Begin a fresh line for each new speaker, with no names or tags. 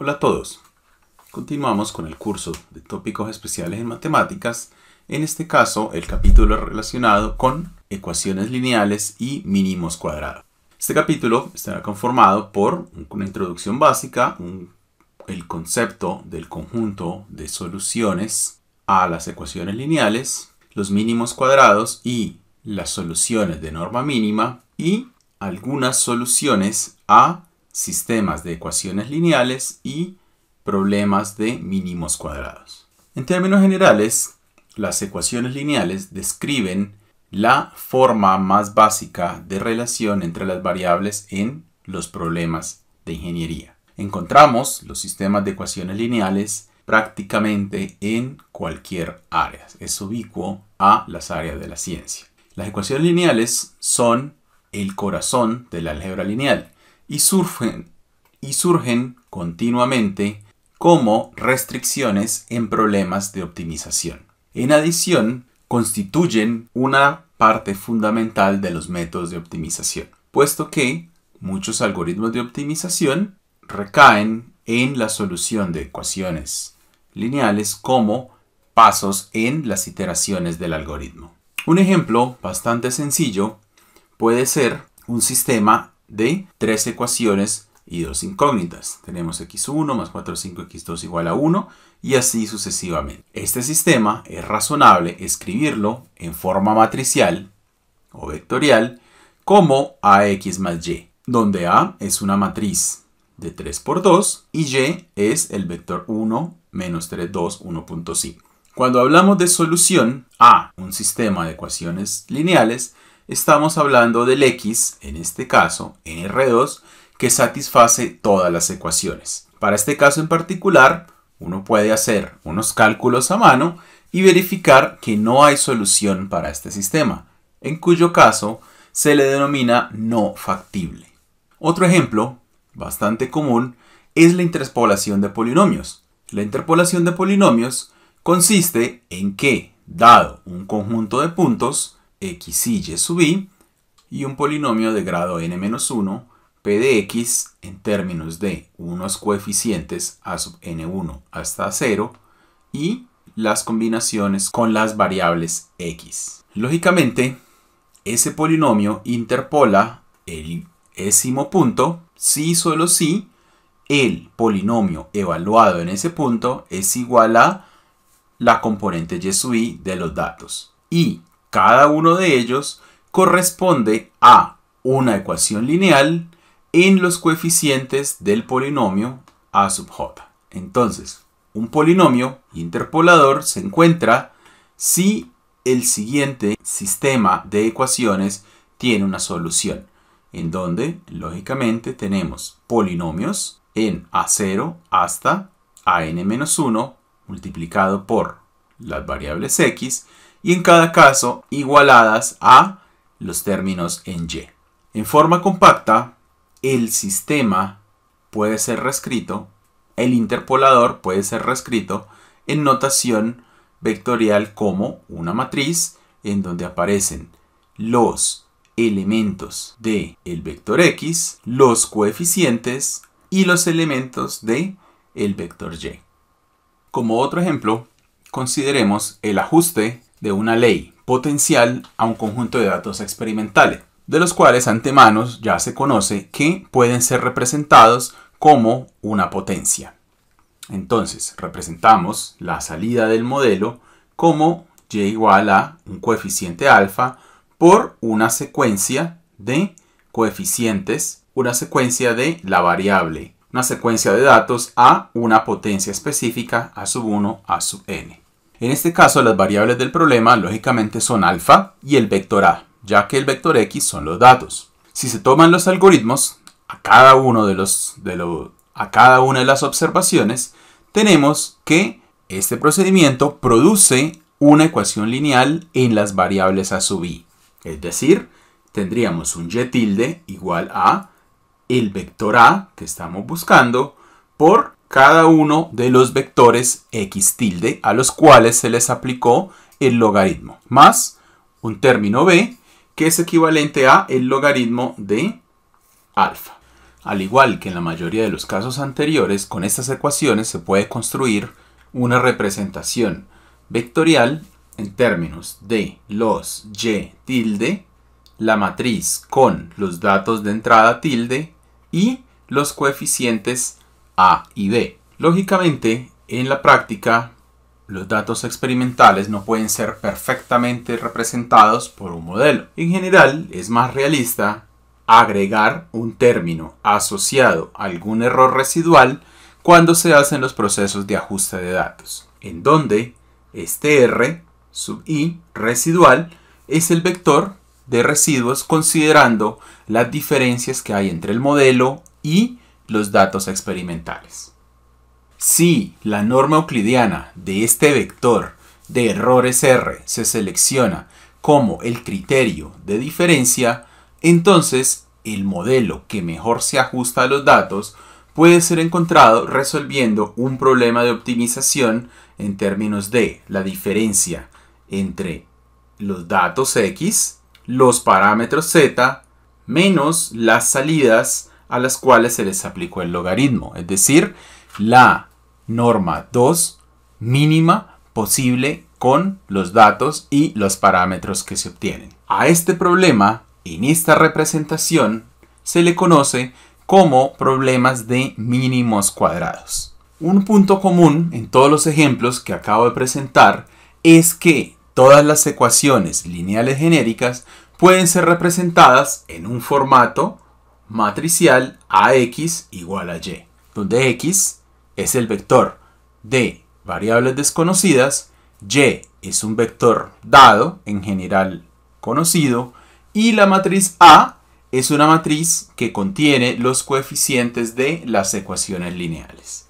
Hola a todos. Continuamos con el curso de tópicos especiales en matemáticas, en este caso el capítulo relacionado con ecuaciones lineales y mínimos cuadrados. Este capítulo estará conformado por una introducción básica, el concepto del conjunto de soluciones a las ecuaciones lineales, los mínimos cuadrados y las soluciones de norma mínima y algunas soluciones a sistemas de ecuaciones lineales y problemas de mínimos cuadrados. En términos generales, las ecuaciones lineales describen la forma más básica de relación entre las variables en los problemas de ingeniería. Encontramos los sistemas de ecuaciones lineales prácticamente en cualquier área. Es ubicuo a las áreas de la ciencia. Las ecuaciones lineales son el corazón de la álgebra lineal y surgen, y surgen continuamente como restricciones en problemas de optimización. En adición, constituyen una parte fundamental de los métodos de optimización, puesto que muchos algoritmos de optimización recaen en la solución de ecuaciones lineales como pasos en las iteraciones del algoritmo. Un ejemplo bastante sencillo puede ser un sistema de tres ecuaciones y dos incógnitas. Tenemos x1 más 4,5x2 igual a 1 y así sucesivamente. Este sistema es razonable escribirlo en forma matricial o vectorial como AX más Y, donde A es una matriz de 3 por 2 y Y es el vector 1 menos 3, 2, 1.5. Cuando hablamos de solución a un sistema de ecuaciones lineales, estamos hablando del x, en este caso r 2 que satisface todas las ecuaciones. Para este caso en particular, uno puede hacer unos cálculos a mano y verificar que no hay solución para este sistema, en cuyo caso se le denomina no factible. Otro ejemplo, bastante común, es la interpolación de polinomios. La interpolación de polinomios consiste en que, dado un conjunto de puntos, y sub i y un polinomio de grado n-1 p de x en términos de unos coeficientes a sub n1 hasta 0 y las combinaciones con las variables x. Lógicamente, ese polinomio interpola el décimo punto si solo si el polinomio evaluado en ese punto es igual a la componente y sub i de los datos. Y cada uno de ellos corresponde a una ecuación lineal en los coeficientes del polinomio a sub j. Entonces, un polinomio interpolador se encuentra si el siguiente sistema de ecuaciones tiene una solución, en donde, lógicamente, tenemos polinomios en A0 hasta a n 1 multiplicado por las variables x y en cada caso igualadas a los términos en y. En forma compacta, el sistema puede ser reescrito, el interpolador puede ser reescrito en notación vectorial como una matriz en donde aparecen los elementos de el vector x, los coeficientes y los elementos de el vector y. Como otro ejemplo, consideremos el ajuste de una ley potencial a un conjunto de datos experimentales, de los cuales antemano ya se conoce que pueden ser representados como una potencia. Entonces, representamos la salida del modelo como y igual a un coeficiente alfa por una secuencia de coeficientes, una secuencia de la variable, una secuencia de datos a una potencia específica a sub 1 a sub n. En este caso, las variables del problema lógicamente son alfa y el vector A, ya que el vector X son los datos. Si se toman los algoritmos, a cada, uno de los, de a cada una de las observaciones, tenemos que este procedimiento produce una ecuación lineal en las variables A sub i. Es decir, tendríamos un y tilde igual a el vector A que estamos buscando por cada uno de los vectores x tilde a los cuales se les aplicó el logaritmo, más un término b que es equivalente a el logaritmo de alfa. Al igual que en la mayoría de los casos anteriores, con estas ecuaciones se puede construir una representación vectorial en términos de los y tilde, la matriz con los datos de entrada tilde y los coeficientes a y B. Lógicamente, en la práctica, los datos experimentales no pueden ser perfectamente representados por un modelo. En general, es más realista agregar un término asociado a algún error residual cuando se hacen los procesos de ajuste de datos, en donde este R sub i residual es el vector de residuos considerando las diferencias que hay entre el modelo y los datos experimentales. Si la norma euclidiana de este vector de errores R se selecciona como el criterio de diferencia, entonces el modelo que mejor se ajusta a los datos puede ser encontrado resolviendo un problema de optimización en términos de la diferencia entre los datos X, los parámetros Z, menos las salidas a las cuales se les aplicó el logaritmo, es decir, la norma 2 mínima posible con los datos y los parámetros que se obtienen. A este problema, en esta representación, se le conoce como problemas de mínimos cuadrados. Un punto común en todos los ejemplos que acabo de presentar es que todas las ecuaciones lineales genéricas pueden ser representadas en un formato matricial AX igual a Y, donde X es el vector de variables desconocidas, Y es un vector dado, en general conocido, y la matriz A es una matriz que contiene los coeficientes de las ecuaciones lineales.